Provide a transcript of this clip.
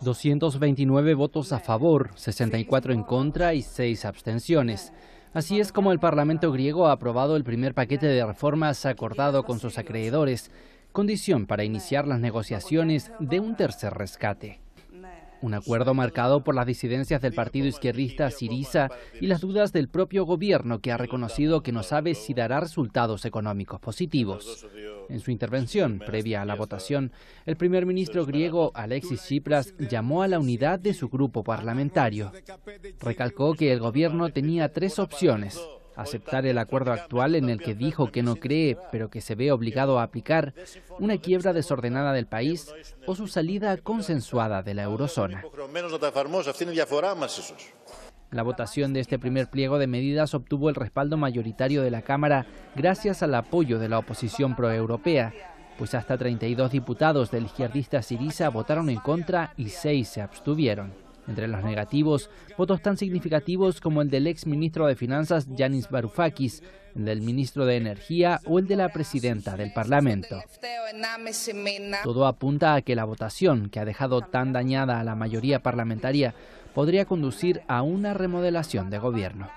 229 votos a favor, 64 en contra y 6 abstenciones. Así es como el Parlamento griego ha aprobado el primer paquete de reformas acordado con sus acreedores, condición para iniciar las negociaciones de un tercer rescate. Un acuerdo marcado por las disidencias del partido izquierdista Siriza y las dudas del propio gobierno que ha reconocido que no sabe si dará resultados económicos positivos. En su intervención previa a la votación, el primer ministro griego Alexis Tsipras llamó a la unidad de su grupo parlamentario. Recalcó que el gobierno tenía tres opciones aceptar el acuerdo actual en el que dijo que no cree, pero que se ve obligado a aplicar, una quiebra desordenada del país o su salida consensuada de la eurozona. La votación de este primer pliego de medidas obtuvo el respaldo mayoritario de la Cámara gracias al apoyo de la oposición proeuropea, pues hasta 32 diputados del izquierdista Sirisa votaron en contra y 6 se abstuvieron. Entre los negativos, votos tan significativos como el del ex ministro de Finanzas Yanis Varoufakis, el del ministro de Energía o el de la presidenta del Parlamento. Todo apunta a que la votación, que ha dejado tan dañada a la mayoría parlamentaria, podría conducir a una remodelación de gobierno.